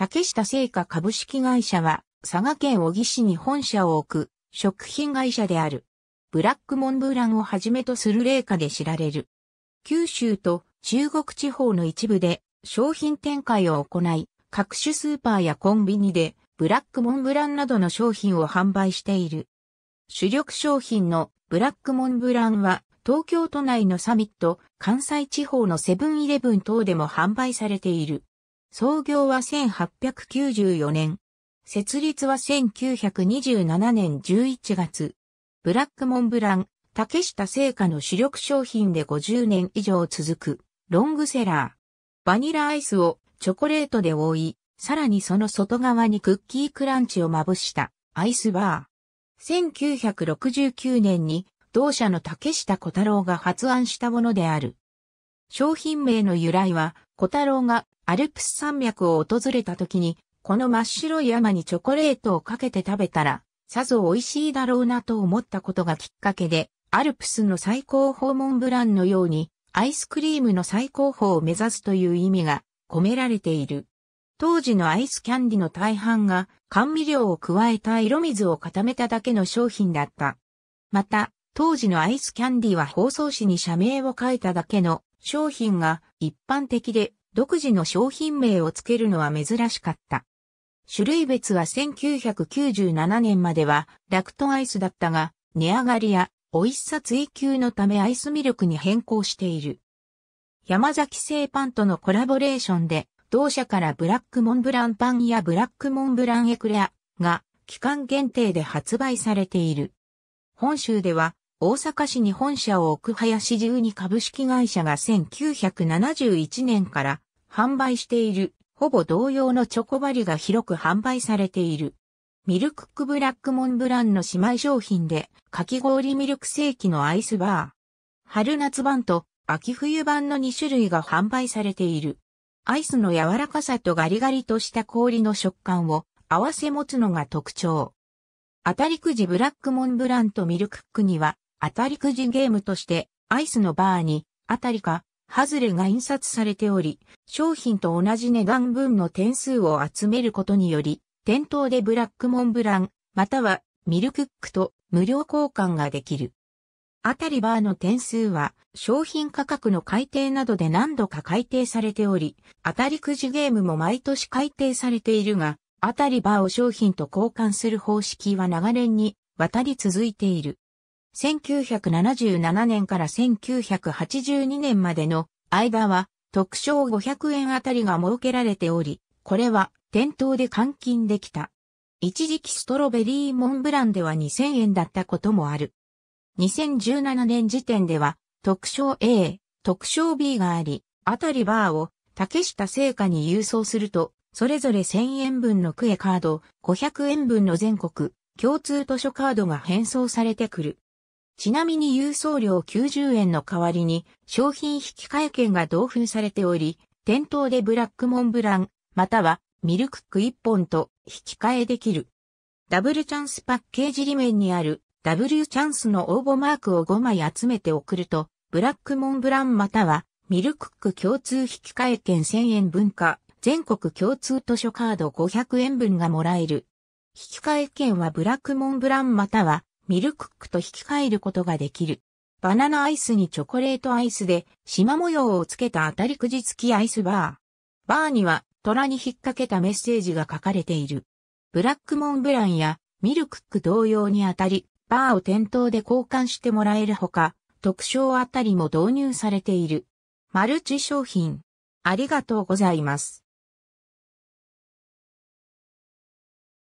竹下製菓株式会社は、佐賀県小城市に本社を置く、食品会社である。ブラックモンブランをはじめとする霊下で知られる。九州と中国地方の一部で商品展開を行い、各種スーパーやコンビニでブラックモンブランなどの商品を販売している。主力商品のブラックモンブランは東京都内のサミット、関西地方のセブンイレブン等でも販売されている。創業は1894年。設立は1927年11月。ブラックモンブラン、竹下製菓の主力商品で50年以上続く、ロングセラー。バニラアイスをチョコレートで覆い、さらにその外側にクッキークランチをまぶしたアイスバー。1969年に同社の竹下小太郎が発案したものである。商品名の由来は、小太郎がアルプス山脈を訪れた時に、この真っ白い山にチョコレートをかけて食べたら、さぞ美味しいだろうなと思ったことがきっかけで、アルプスの最高峰モンブランのように、アイスクリームの最高峰を目指すという意味が込められている。当時のアイスキャンディの大半が甘味料を加えた色水を固めただけの商品だった。また、当時のアイスキャンディは包装紙に社名を書いただけの商品が一般的で独自の商品名を付けるのは珍しかった。種類別は1997年まではラクトアイスだったが、値上がりや美味しさ追求のためアイスミルクに変更している。山崎製パンとのコラボレーションで、同社からブラックモンブランパンやブラックモンブランエクレアが期間限定で発売されている。本州では大阪市に本社を置く林十二株式会社が1971年から販売している、ほぼ同様のチョコバリが広く販売されている。ミルクックブラックモンブランの姉妹商品で、かき氷ミルクセーキのアイスバー。春夏版と秋冬版の2種類が販売されている。アイスの柔らかさとガリガリとした氷の食感を合わせ持つのが特徴。当たりくじブラックモンブランとミルクックには、当たりくじゲームとして、アイスのバーに、当たりかハズレが印刷されており、商品と同じ値段分の点数を集めることにより、店頭でブラックモンブラン、またはミルクックと無料交換ができる。あたりバーの点数は商品価格の改定などで何度か改定されており、あたりくじゲームも毎年改定されているが、あたりバーを商品と交換する方式は長年にわたり続いている。1977年から1982年までの間は特賞500円あたりが設けられており、これは店頭で換金できた。一時期ストロベリーモンブランでは2000円だったこともある。2017年時点では特賞 A、特賞 B があり、あたりバーを竹下製菓に郵送すると、それぞれ1000円分のクエカード、500円分の全国共通図書カードが返送されてくる。ちなみに郵送料90円の代わりに商品引換券が同封されており、店頭でブラックモンブラン、またはミルクック1本と引き換えできる。ダブルチャンスパッケージ裏面にあるダブルチャンスの応募マークを5枚集めて送ると、ブラックモンブランまたはミルクック共通引換券1000円分か、全国共通図書カード500円分がもらえる。引換券はブラックモンブランまたはミルクックと引き換えることができる。バナナアイスにチョコレートアイスで縞模様をつけた当たりくじ付きアイスバー。バーには虎に引っ掛けたメッセージが書かれている。ブラックモンブランやミルクック同様に当たり、バーを店頭で交換してもらえるほか、特賞あたりも導入されている。マルチ商品。ありがとうございます。